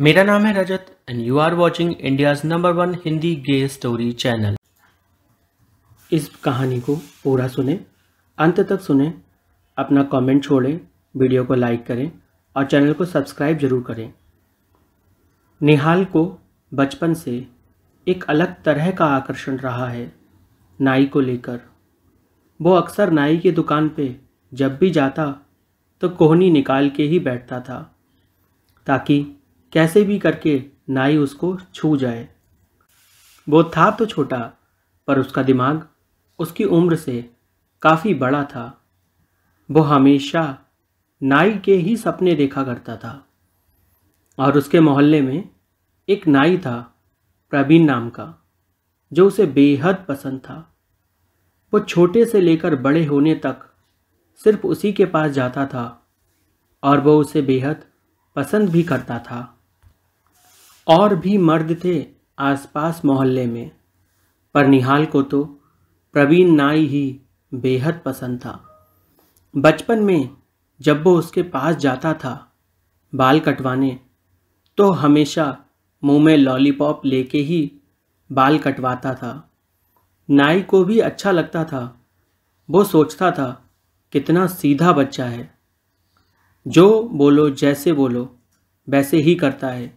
मेरा नाम है Rajat and you are watching India's number one Hindi gay story channel इस कहानी को पूरा सुने अंत तक सुने अपना कमेंट छोड़ें वीडियो को लाइक करें और चैनल को सब्सक्राइब जरूर करें निहाल को बचपन से एक अलग तरह का आकर्षण रहा है नाई को लेकर वो अक्सर नाई की दुकान पे जब भी जाता तो कोहनी निकाल के ही बैठता था ताकि कैसे भी करके नाई उसको छू जाए वो था तो छोटा पर उसका दिमाग उसकी उम्र से काफ़ी बड़ा था वो हमेशा नाई के ही सपने देखा करता था और उसके मोहल्ले में एक नाई था प्रवीण नाम का जो उसे बेहद पसंद था वो छोटे से लेकर बड़े होने तक सिर्फ उसी के पास जाता था और वो उसे बेहद पसंद भी करता था और भी मर्द थे आसपास मोहल्ले में पर निहाल को तो प्रवीण नाई ही बेहद पसंद था बचपन में जब वो उसके पास जाता था बाल कटवाने तो हमेशा मुंह में लॉलीपॉप लेके ही बाल कटवाता था नाई को भी अच्छा लगता था वो सोचता था कितना सीधा बच्चा है जो बोलो जैसे बोलो वैसे ही करता है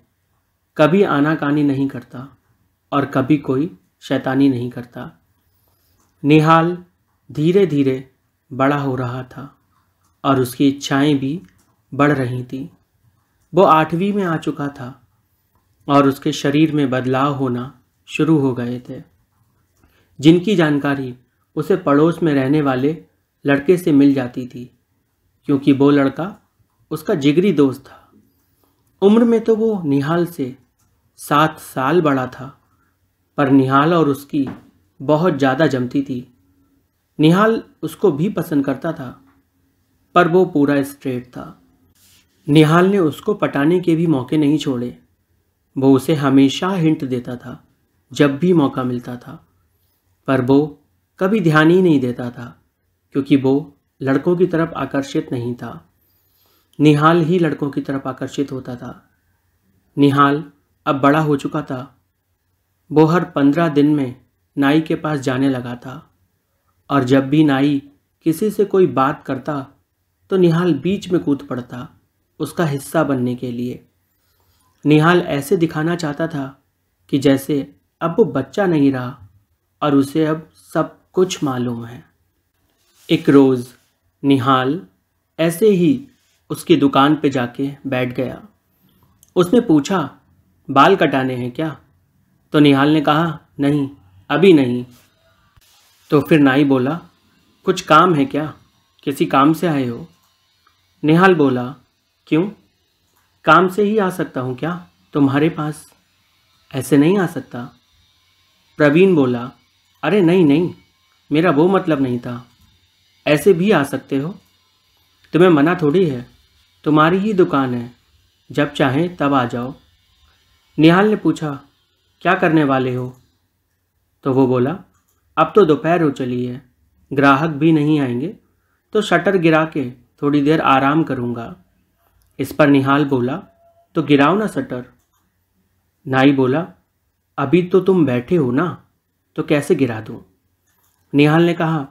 कभी आनाकानी नहीं करता और कभी कोई शैतानी नहीं करता निहाल धीरे धीरे बड़ा हो रहा था और उसकी इच्छाएं भी बढ़ रही थी वो आठवीं में आ चुका था और उसके शरीर में बदलाव होना शुरू हो गए थे जिनकी जानकारी उसे पड़ोस में रहने वाले लड़के से मिल जाती थी क्योंकि वो लड़का उसका जिगरी दोस्त था उम्र में तो वो निहाल से सात साल बड़ा था पर निहाल और उसकी बहुत ज़्यादा जमती थी निहाल उसको भी पसंद करता था पर वो पूरा स्ट्रेट था निहाल ने उसको पटाने के भी मौके नहीं छोड़े वो उसे हमेशा हिंट देता था जब भी मौका मिलता था पर वो कभी ध्यान ही नहीं देता था क्योंकि वो लड़कों की तरफ आकर्षित नहीं था निहाल ही लड़कों की तरफ आकर्षित होता था निहाल अब बड़ा हो चुका था वो हर पंद्रह दिन में नाई के पास जाने लगा था और जब भी नाई किसी से कोई बात करता तो निहाल बीच में कूद पड़ता उसका हिस्सा बनने के लिए निहाल ऐसे दिखाना चाहता था कि जैसे अब वो बच्चा नहीं रहा और उसे अब सब कुछ मालूम है एक रोज़ निहाल ऐसे ही उसकी दुकान पे जाके बैठ गया उसने पूछा बाल कटाने हैं क्या तो निहाल ने कहा नहीं अभी नहीं तो फिर नाई बोला कुछ काम है क्या किसी काम से आए हो निहाल बोला क्यों काम से ही आ सकता हूँ क्या तुम्हारे पास ऐसे नहीं आ सकता प्रवीण बोला अरे नहीं नहीं मेरा वो मतलब नहीं था ऐसे भी आ सकते हो तुम्हें मना थोड़ी है तुम्हारी ही दुकान है जब चाहें तब आ जाओ निहाल ने पूछा क्या करने वाले हो तो वो बोला अब तो दोपहर हो चली है ग्राहक भी नहीं आएंगे तो शटर गिरा के थोड़ी देर आराम करूँगा इस पर निहाल बोला तो गिराओ ना शटर नाई बोला अभी तो तुम बैठे हो ना तो कैसे गिरा दूँ निहाल ने कहा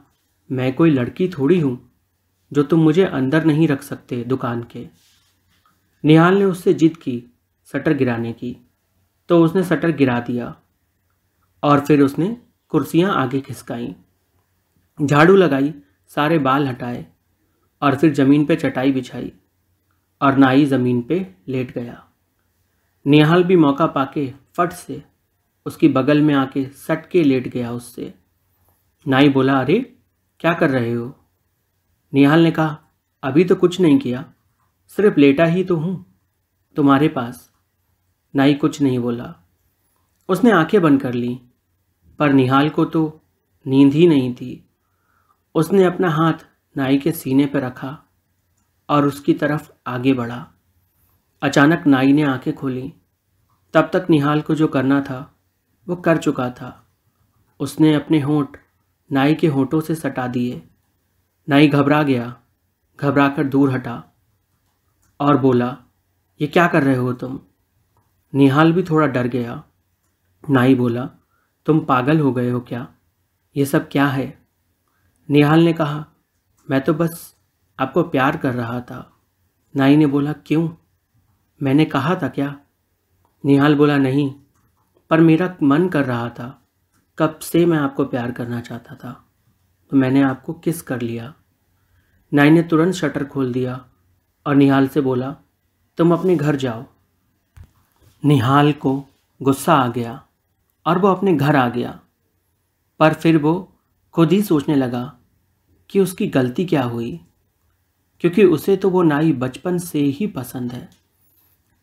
मैं कोई लड़की थोड़ी हूँ जो तुम मुझे अंदर नहीं रख सकते दुकान के निहाल ने उससे जिद की शटर गिराने की तो उसने शटर गिरा दिया और फिर उसने कुर्सियाँ आगे खिसकाई झाड़ू लगाई सारे बाल हटाए और फिर ज़मीन पे चटाई बिछाई और नाई ज़मीन पे लेट गया निहाल भी मौका पाके फट से उसकी बगल में आके सट के लेट गया उससे नाई बोला अरे क्या कर रहे हो निहाल ने कहा अभी तो कुछ नहीं किया सिर्फ लेटा ही तो हूँ तुम्हारे पास नाई कुछ नहीं बोला उसने आंखें बंद कर ली पर निहाल को तो नींद ही नहीं थी उसने अपना हाथ नाई के सीने पर रखा और उसकी तरफ आगे बढ़ा अचानक नाई ने आंखें खोली तब तक निहाल को जो करना था वो कर चुका था उसने अपने होंठ नाई के होंठों से सटा दिए नाई घबरा गया घबरा कर दूर हटा और बोला ये क्या कर रहे हो तुम निहाल भी थोड़ा डर गया नाई बोला तुम पागल हो गए हो क्या ये सब क्या है निहाल ने कहा मैं तो बस आपको प्यार कर रहा था नाई ने बोला क्यों मैंने कहा था क्या निहाल बोला नहीं पर मेरा मन कर रहा था कब से मैं आपको प्यार करना चाहता था तो मैंने आपको किस कर लिया नाई ने तुरंत शटर खोल दिया और निहाल से बोला तुम अपने घर जाओ निहाल को गुस्सा आ गया और वो अपने घर आ गया पर फिर वो खुद ही सोचने लगा कि उसकी गलती क्या हुई क्योंकि उसे तो वो नाई बचपन से ही पसंद है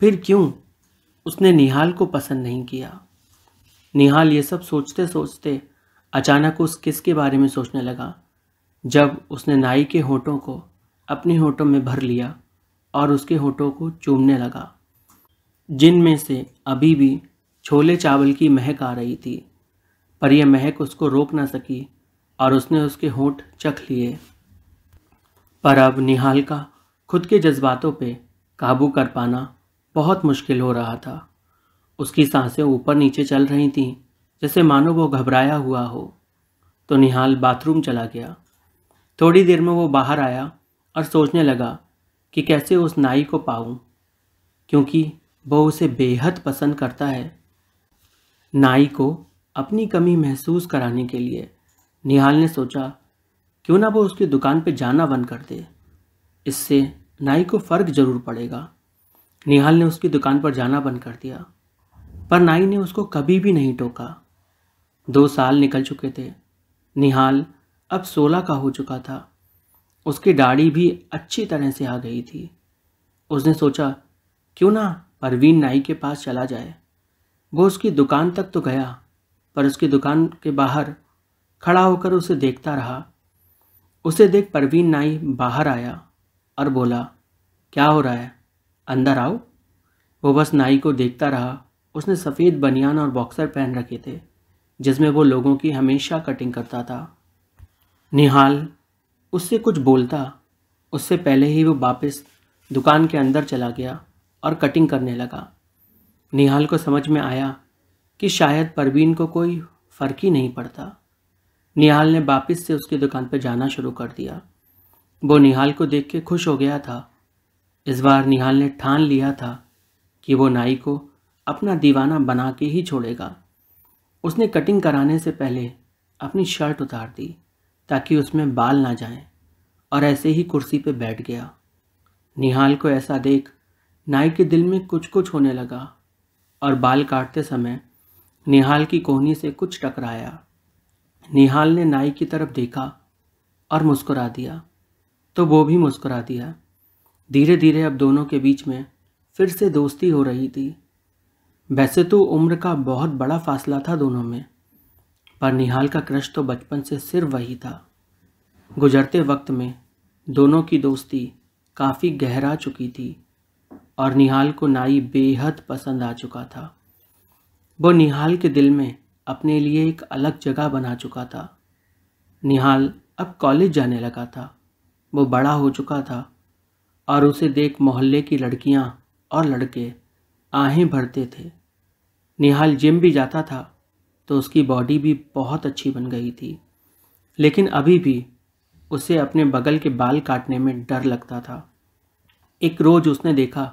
फिर क्यों उसने निहाल को पसंद नहीं किया निहाल ये सब सोचते सोचते अचानक उस किस के बारे में सोचने लगा जब उसने नाई के होठों को अपने होठों में भर लिया और उसके होठों को चूमने लगा जिनमें से अभी भी छोले चावल की महक आ रही थी पर यह महक उसको रोक ना सकी और उसने उसके होंठ चख लिए पर अब निहाल का खुद के जज्बातों पे काबू कर पाना बहुत मुश्किल हो रहा था उसकी सांसें ऊपर नीचे चल रही थीं जैसे मानो वो घबराया हुआ हो तो निहाल बाथरूम चला गया थोड़ी देर में वो बाहर आया और सोचने लगा कि कैसे उस नाई को पाऊं क्योंकि वो उसे बेहद पसंद करता है नाई को अपनी कमी महसूस कराने के लिए निहाल ने सोचा क्यों ना वो उसकी दुकान पे जाना बंद कर दे इससे नाई को फ़र्क ज़रूर पड़ेगा निहाल ने उसकी दुकान पर जाना बंद कर दिया पर नाई ने उसको कभी भी नहीं टोका दो साल निकल चुके थे निहाल अब सोलह का हो चुका था उसकी दाढ़ी भी अच्छी तरह से आ गई थी उसने सोचा क्यों ना परवीन नाई के पास चला जाए वो उसकी दुकान तक तो गया पर उसकी दुकान के बाहर खड़ा होकर उसे देखता रहा उसे देख परवीन नाई बाहर आया और बोला क्या हो रहा है अंदर आओ वो बस नाई को देखता रहा उसने सफ़ेद बनियान और बॉक्सर पहन रखे थे जिसमें वो लोगों की हमेशा कटिंग करता था निहाल उससे कुछ बोलता उससे पहले ही वो वापस दुकान के अंदर चला गया और कटिंग करने लगा निहाल को समझ में आया कि शायद परवीन को कोई फ़र्क ही नहीं पड़ता निहाल ने वापस से उसकी दुकान पर जाना शुरू कर दिया वो निहाल को देख के खुश हो गया था इस बार निहाल ने ठान लिया था कि वो नाई को अपना दीवाना बना के ही छोड़ेगा उसने कटिंग कराने से पहले अपनी शर्ट उतार दी ताकि उसमें बाल ना जाएं और ऐसे ही कुर्सी पर बैठ गया निहाल को ऐसा देख नाई के दिल में कुछ कुछ होने लगा और बाल काटते समय निहाल की कोहनी से कुछ टकराया निहाल ने नाई की तरफ देखा और मुस्कुरा दिया तो वो भी मुस्कुरा दिया धीरे धीरे अब दोनों के बीच में फिर से दोस्ती हो रही थी वैसे तो उम्र का बहुत बड़ा फासला था दोनों में पर निहाल का क्रश तो बचपन से सिर्फ वही था गुजरते वक्त में दोनों की दोस्ती काफ़ी गहरा चुकी थी और निहाल को नाई बेहद पसंद आ चुका था वो निहाल के दिल में अपने लिए एक अलग जगह बना चुका था निहाल अब कॉलेज जाने लगा था वो बड़ा हो चुका था और उसे देख मोहल्ले की लड़कियां और लड़के आहें भरते थे निहाल जिम भी जाता था तो उसकी बॉडी भी बहुत अच्छी बन गई थी लेकिन अभी भी उसे अपने बगल के बाल काटने में डर लगता था एक रोज़ उसने देखा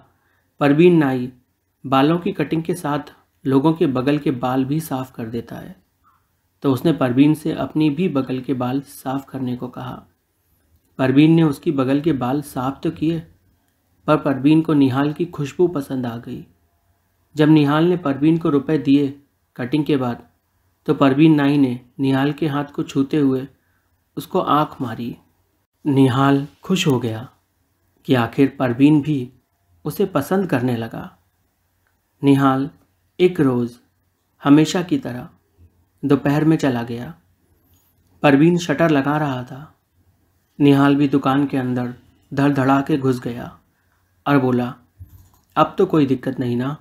परवीन नाई बालों की कटिंग के साथ लोगों के बगल के बाल भी साफ कर देता है तो उसने परवीन से अपनी भी बगल के बाल साफ करने को कहा परवीन ने उसकी बगल के बाल साफ तो किए पर परवीन को निहाल की खुशबू पसंद आ गई जब निहाल ने परवीन को रुपए दिए कटिंग के बाद तो परवीन नाई ने निहाल के हाथ को छूते हुए उसको आँख मारी निहाल खुश हो गया कि आखिर परवीन भी उसे पसंद करने लगा निहाल एक रोज़ हमेशा की तरह दोपहर में चला गया परवीन शटर लगा रहा था निहाल भी दुकान के अंदर धड़धड़ा के घुस गया और बोला अब तो कोई दिक्कत नहीं ना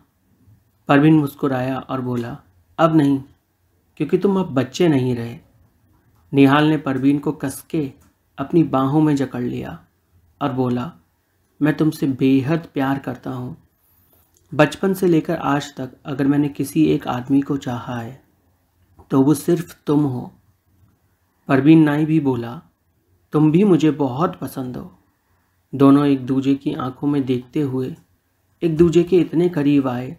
परवीन मुस्कुराया और बोला अब नहीं क्योंकि तुम अब बच्चे नहीं रहे निहाल ने परवीन को कस के अपनी बाहों में जकड़ लिया और बोला मैं तुमसे बेहद प्यार करता हूँ बचपन से लेकर आज तक अगर मैंने किसी एक आदमी को चाहा है तो वो सिर्फ तुम हो परवीन नाई भी बोला तुम भी मुझे बहुत पसंद हो दोनों एक दूजे की आंखों में देखते हुए एक दूजे के इतने करीब आए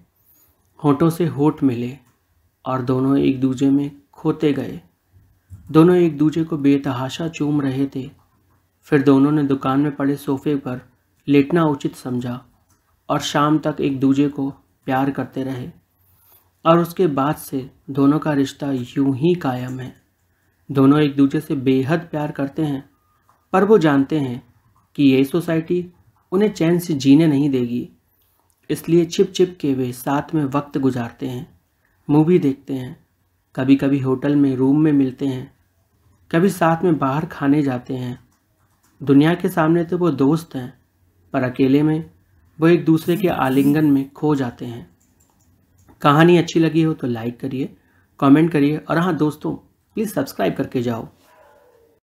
होठों से होठ मिले और दोनों एक दूजे में खोते गए दोनों एक दूजे को बेतहाशा चूम रहे थे फिर दोनों ने दुकान में पड़े सोफे पर लेटना उचित समझा और शाम तक एक दूजे को प्यार करते रहे और उसके बाद से दोनों का रिश्ता यूं ही कायम है दोनों एक दूसरे से बेहद प्यार करते हैं पर वो जानते हैं कि ये सोसाइटी उन्हें चैन से जीने नहीं देगी इसलिए छिप छिप के वे साथ में वक्त गुजारते हैं मूवी देखते हैं कभी कभी होटल में रूम में मिलते हैं कभी साथ में बाहर खाने जाते हैं दुनिया के सामने तो वो दोस्त हैं पर अकेले में वो एक दूसरे के आलिंगन में खो जाते हैं कहानी अच्छी लगी हो तो लाइक करिए कमेंट करिए और हाँ दोस्तों प्लीज़ सब्सक्राइब करके जाओ